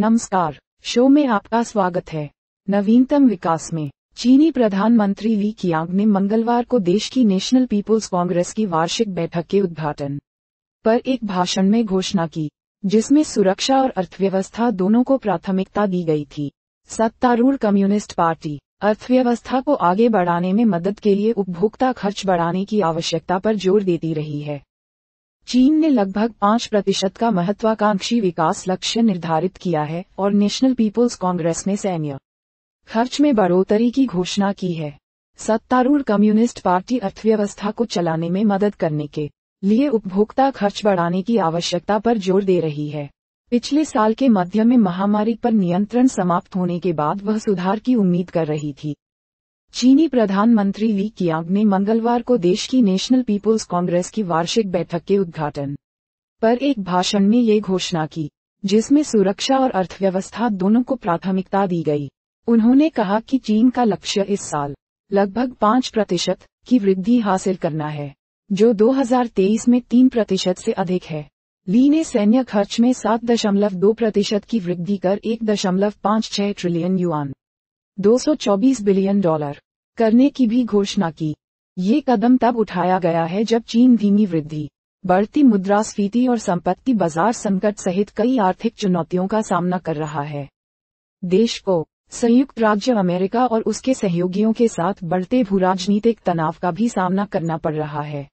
नमस्कार शो में आपका स्वागत है नवीनतम विकास में चीनी प्रधानमंत्री ली कियांग ने मंगलवार को देश की नेशनल पीपुल्स कांग्रेस की वार्षिक बैठक के उद्घाटन पर एक भाषण में घोषणा की जिसमें सुरक्षा और अर्थव्यवस्था दोनों को प्राथमिकता दी गई थी सत्तारूढ़ कम्युनिस्ट पार्टी अर्थव्यवस्था को आगे बढ़ाने में मदद के लिए उपभोक्ता खर्च बढ़ाने की आवश्यकता पर जोर देती रही है चीन ने लगभग पाँच प्रतिशत का महत्वाकांक्षी विकास लक्ष्य निर्धारित किया है और नेशनल पीपुल्स कांग्रेस ने सैन्य खर्च में बढ़ोतरी की घोषणा की है सत्तारूढ़ कम्युनिस्ट पार्टी अर्थव्यवस्था को चलाने में मदद करने के लिए उपभोक्ता खर्च बढ़ाने की आवश्यकता पर जोर दे रही है पिछले साल के मध्य में महामारी पर नियंत्रण समाप्त होने के बाद वह सुधार की उम्मीद कर रही थी चीनी प्रधानमंत्री ली कियांग ने मंगलवार को देश की नेशनल पीपुल्स कांग्रेस की वार्षिक बैठक के उद्घाटन पर एक भाषण में ये घोषणा की जिसमें सुरक्षा और अर्थव्यवस्था दोनों को प्राथमिकता दी गई उन्होंने कहा कि चीन का लक्ष्य इस साल लगभग पाँच प्रतिशत की वृद्धि हासिल करना है जो 2023 में तीन प्रतिशत से अधिक है ली ने सैन्य खर्च में सात दशमलव दो प्रतिशत की वृद्धि कर एक दशमलव पाँच छह ट्रिलियन युआन चौबीस बिलियन डॉलर करने की भी घोषणा की ये कदम तब उठाया गया है जब चीन धीमी वृद्धि बढ़ती मुद्रास्फीति और संपत्ति बाजार संकट सहित कई आर्थिक चुनौतियों का सामना कर रहा है देश को संयुक्त राज्य अमेरिका और उसके सहयोगियों के साथ बढ़ते भूराजनीतिक तनाव का भी सामना करना पड़ रहा है